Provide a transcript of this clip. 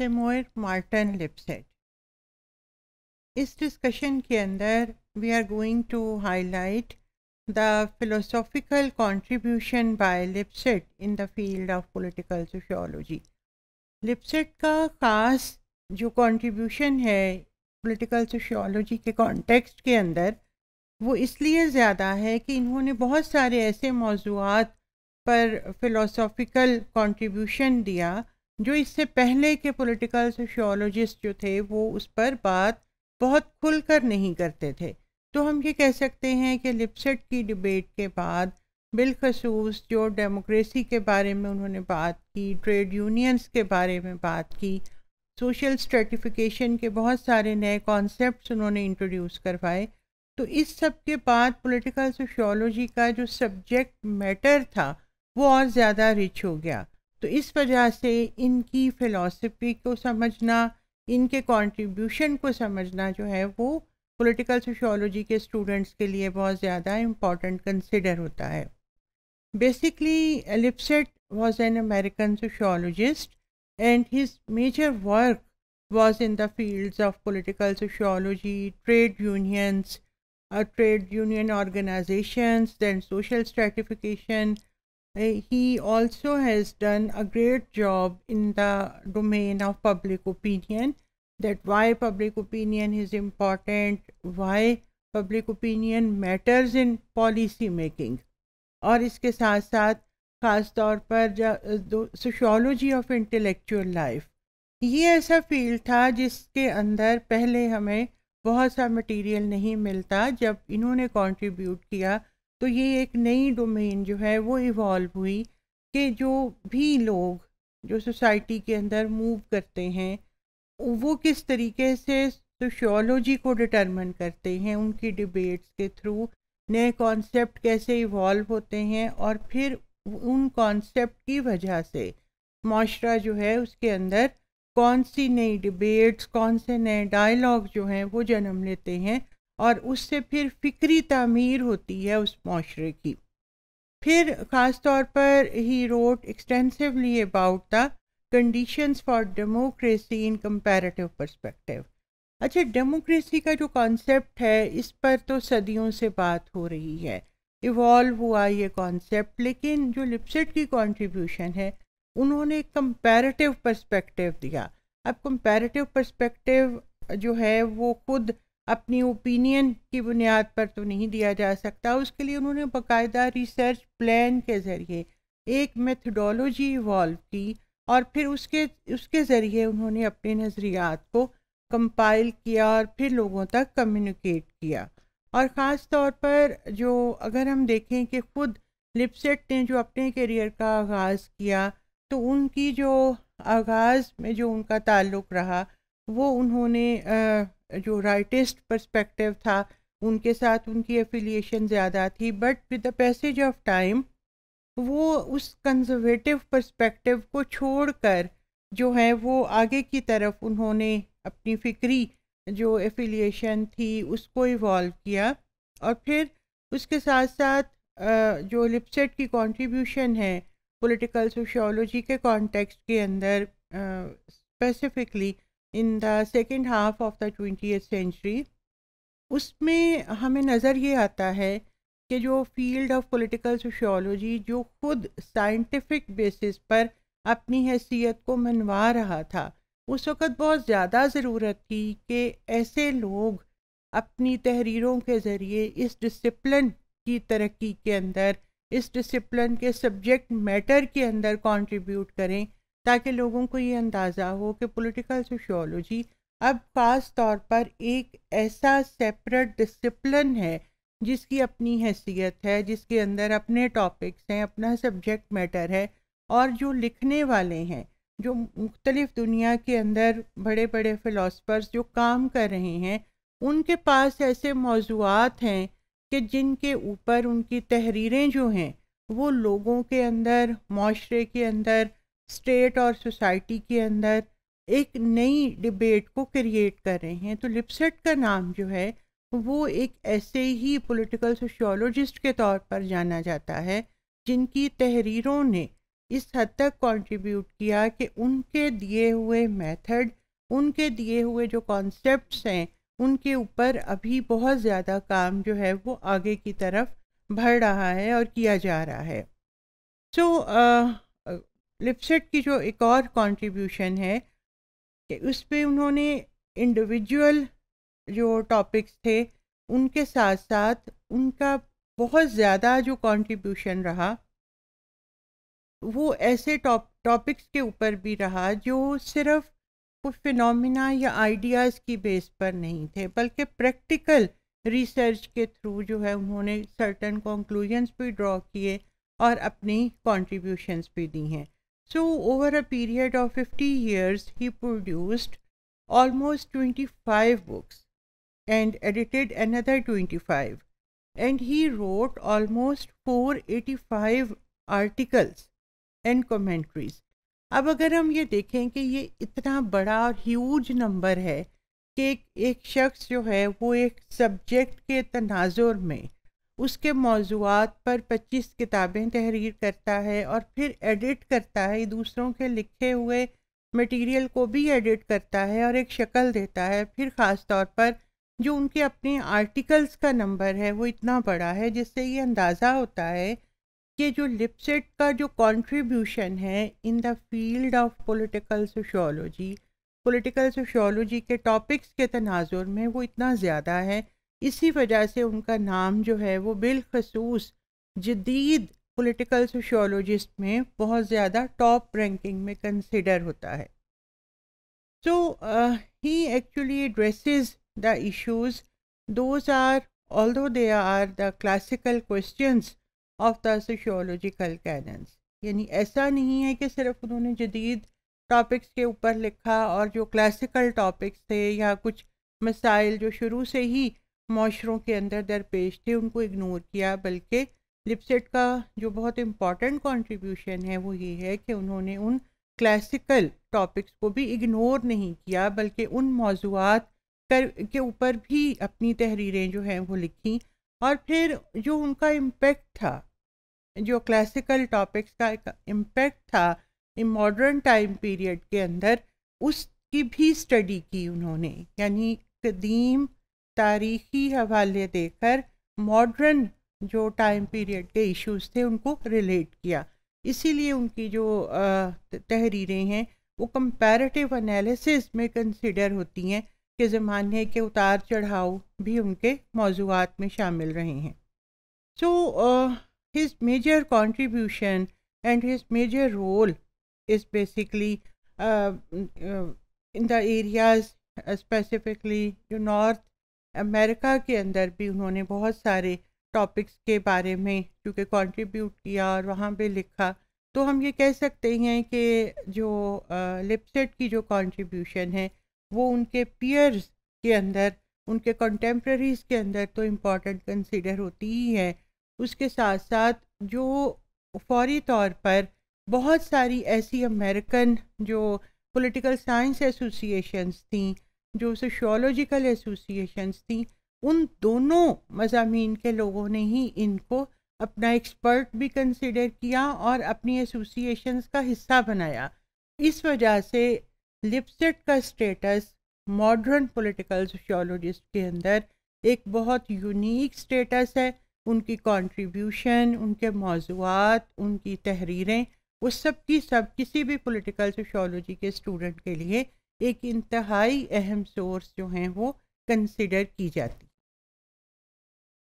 सेमोयर Martin Lipset इस discussion के अंदर we are going to highlight the philosophical contribution by Lipset in the field of political sociology Lipset का खास जो contribution है पॉलिटिकल सोशोलॉजी के कॉन्टेक्स्ट के अंदर वो इसलिए ज़्यादा है कि इन्होंने बहुत सारे ऐसे मौजूद पर फ़िलोसॉफ़िकल कंट्रीब्यूशन दिया जो इससे पहले के पॉलिटिकल सोशियोलॉजिस्ट जो थे वो उस पर बात बहुत खुलकर नहीं करते थे तो हम ये कह सकते हैं कि लिपसेट की डिबेट के बाद बिलखसूस जो डेमोक्रेसी के बारे में उन्होंने बात की ट्रेड यूनियंस के बारे में बात की सोशल स्ट्रेटिफिकेशन के बहुत सारे नए कॉन्सेप्ट्स उन्होंने इंट्रोड्यूस करवाए तो इस सब के बाद पॉलिटिकल सोशियोलॉजी का जो सब्जेक्ट मैटर था वो और ज़्यादा रिच हो गया तो इस वजह से इनकी फिलॉसफी को समझना इनके कॉन्ट्रीब्यूशन को समझना जो है वो पॉलिटिकल सोशियोलॉजी के स्टूडेंट्स के लिए बहुत ज़्यादा इम्पॉर्टेंट कंसिडर होता है basically Lipset was an American sociologist and his major work was in the field of political sociology trade unions trade union organisation then social stratification he also has done a great job in the domain of public opinion that why public opinion is important why public opinion matters in policy making और इसके साथ साथ ख़ास तौर पर sociology of intellectual life ये ऐसा field था जिसके अंदर पहले हमें बहुत सा मटेरियल नहीं मिलता जब इन्होंने कंट्रीब्यूट किया तो ये एक नई डोमेन जो है वो इवॉल्व हुई कि जो भी लोग जो सोसाइटी के अंदर मूव करते हैं वो किस तरीके से सोशियोलॉजी को डिटरमिन करते हैं उनकी डिबेट्स के थ्रू नए कॉन्सेप्ट कैसे इवॉल्व होते हैं और फिर उन कॉन्सेप्ट की वजह से माशरा जो है उसके अंदर कौन सी नई डिबेट्स कौन से नए डायलॉग जो हैं वो जन्म लेते हैं और उससे फिर फिक्री तमीर होती है उस माशरे की फिर ख़ास तौर पर he wrote extensively about the conditions for democracy in comparative perspective अच्छा डेमोक्रेसी का जो कॉन्सेप्ट है इस पर तो सदियों से बात हो रही है इवॉल्व हुआ ये कॉन्सेप्ट लेकिन जो लिपसेट की कंट्रीब्यूशन है उन्होंने कंपैरेटिव पर्सपेक्टिव दिया अब कंपैरेटिव पर्सपेक्टिव जो है वो खुद अपनी ओपिनियन की बुनियाद पर तो नहीं दिया जा सकता उसके लिए उन्होंने बाकायदा रिसर्च प्लान के ज़रिए एक मेथडोलॉजी इवॉल्व की और फिर उसके उसके ज़रिए उन्होंने अपने नज़रियात को कंपाइल किया और फिर लोगों तक कम्युनिकेट किया और ख़ास तौर पर जो अगर हम देखें कि खुद लिपसेट ने जो अपने करियर का आगाज़ किया तो उनकी जो आगाज़ में जो उनका ताल्लुक़ रहा वो उन्होंने जो राइटिस्ट पर्सपेक्टिव था उनके साथ उनकी एफिलिएशन ज़्यादा थी but with the passage of time वो उस कंजर्वेटिव पर्सपेक्टिव को छोड़कर जो है वो आगे की तरफ उन्होंने अपनी फिक्री जो एफिलिएशन थी उसको इवॉल्व किया और फिर उसके साथ साथ जो लिपसेट की कंट्रीब्यूशन है पॉलिटिकल सोशियोलॉजी के कॉन्टेक्स्ट के अंदर specifically uh, in the second half of the twenty century उसमें हमें नज़र ये आता है कि जो फील्ड ऑफ पॉलिटिकल सोशियोलॉजी जो खुद साइंटिफिक बेसिस पर अपनी हैसियत को मनवा रहा था उस वक़्त बहुत ज़्यादा ज़रूरत थी कि ऐसे लोग अपनी तहरीरों के ज़रिए इस डिसिप्लिन की तरक्की के अंदर इस डिसिप्लिन के सब्जेक्ट मैटर के अंदर कंट्रीब्यूट करें ताकि लोगों को ये अंदाज़ा हो कि पॉलिटिकल सोशियोलॉजी अब ख़ास तौर पर एक ऐसा सेपरेट डिसिप्लिन है जिसकी अपनी हैसियत है जिसके अंदर अपने टॉपिक्स हैं अपना सब्जेक्ट मैटर है और जो लिखने वाले हैं जो मुख्तलिफ दुनिया के अंदर बड़े बड़े फ़िलासफ़र्स जो काम कर रहे हैं उनके पास ऐसे मौजूद हैं कि जिनके ऊपर उनकी तहरीरें जो हैं वो लोगों के अंदर माशरे के अंदर स्टेट और सोसाइटी के अंदर एक नई डिबेट को क्रिएट कर रहे हैं तो लिपसेट का नाम जो है वो एक ऐसे ही पॉलिटिकल सोशियोलॉजिस्ट के तौर पर जाना जाता है जिनकी तहरीरों ने इस हद तक कंट्रीब्यूट किया कि उनके दिए हुए मेथड उनके दिए हुए जो कॉन्सेप्ट्स हैं उनके ऊपर अभी बहुत ज़्यादा काम जो है वो आगे की तरफ बढ़ रहा है और किया जा रहा है सो so, uh, लिपसेट की जो एक और कंट्रीब्यूशन है कि उस पर उन्होंने इंडिविजुअल जो टॉपिक्स थे उनके साथ साथ उनका बहुत ज़्यादा जो कंट्रीब्यूशन रहा वो ऐसे टॉप टॉपिक्स के ऊपर भी रहा जो सिर्फ कुछ फिनोमिना या आइडियाज़ की बेस पर नहीं थे बल्कि प्रैक्टिकल रिसर्च के थ्रू जो है उन्होंने सर्टन कंक्लूजन्स भी ड्रॉ किए और अपनी कंट्रीब्यूशंस भी दी हैं So over a period of 50 years, he produced almost 25 books and edited another 25 and he wrote almost 485 articles and commentaries. अब अगर हम ये देखें कि ये इतना बड़ा और ह्यूज नंबर है कि एक शख्स जो है वो एक सब्जेक्ट के तनाजुर में उसके मौजूद पर 25 किताबें तहरीर करता है और फिर एडिट करता है दूसरों के लिखे हुए मटेरियल को भी एडिट करता है और एक शक्ल देता है फिर ख़ास तौर पर जो उनके अपने आर्टिकल्स का नंबर है वो इतना बड़ा है जिससे ये अंदाज़ा होता है कि जो लिपसेट का जो कंट्रीब्यूशन है in the field of political sociology political sociology के टॉपिक्स के तनाजुर में वो इतना ज़्यादा है इसी वजह से उनका नाम जो है वो बिलखसूस जदीद पॉलिटिकल सोशोलॉजिस्ट में बहुत ज़्यादा टॉप रैंकिंग में कंसिडर होता है so he actually addresses the issues those are दो they are the classical questions of the sociological canons यानी ऐसा नहीं है कि सिर्फ उन्होंने जदीद टॉपिक्स के ऊपर लिखा और जो क्लासिकल टॉपिक्स थे या कुछ मसाइल जो शुरू से ही माशरों के अंदर दरपेश थे उनको इग्नोर किया बल्कि लिपसेट का जो बहुत इम्पॉर्टेंट कंट्रीब्यूशन है वो ये है कि उन्होंने उन क्लासिकल टॉपिक्स को भी इग्नोर नहीं किया बल्कि उन मौजूद कर के ऊपर भी अपनी तहरीरें जो हैं वो लिखीं और फिर जो उनका इम्पेक्ट था जो क्लासिकल टॉपिक्स का एक इम्पेक्ट था इन मॉडर्न टाइम पीरियड के अंदर उसकी भी स्टडी की उन्होंने यानी कदीम तारीखी हवाले देकर मॉडर्न जो टाइम पीरियड के इश्यूज थे उनको रिलेट किया इसीलिए उनकी जो तहरीरें हैं वो कंपैरेटिव एनालिसिस में कंसिडर होती हैं कि ज़माने के उतार चढ़ाव भी उनके मौजूद में शामिल रहे हैं so his major contribution and his major role is basically in the areas specifically जो नॉर्थ अमेरिका के अंदर भी उन्होंने बहुत सारे टॉपिक्स के बारे में चूँकि कंट्रीब्यूट किया और वहाँ पे लिखा तो हम ये कह सकते हैं कि जो लिपसेट की जो कंट्रीब्यूशन है वो उनके पियर्स के अंदर उनके कंटेम्प्रेरीज के अंदर तो इम्पॉर्टेंट कंसिडर होती ही है उसके साथ साथ जो फौरी तौर पर बहुत सारी ऐसी अमेरिकन जो पॉलिटिकल साइंस एसोसिएशंस थी जो सोशियोलॉजिकल एसोसिएशंस थी उन दोनों मजामी के लोगों ने ही इनको अपना एक्सपर्ट भी कंसिडर किया और अपनी एसोसिएशंस का हिस्सा बनाया इस वजह से लिपसेट का स्टेटस मॉडर्न पॉलिटिकल सोशियोलॉजिस्ट के अंदर एक बहुत यूनिक स्टेटस है उनकी कंट्रीब्यूशन उनके मौजूद उनकी तहरीरें उस सब की सब किसी भी पॉलिटिकल सोशियोलॉजी के स्टूडेंट के लिए एक इंतहाई अहम सोर्स जो हैं वो कंसिडर की जाती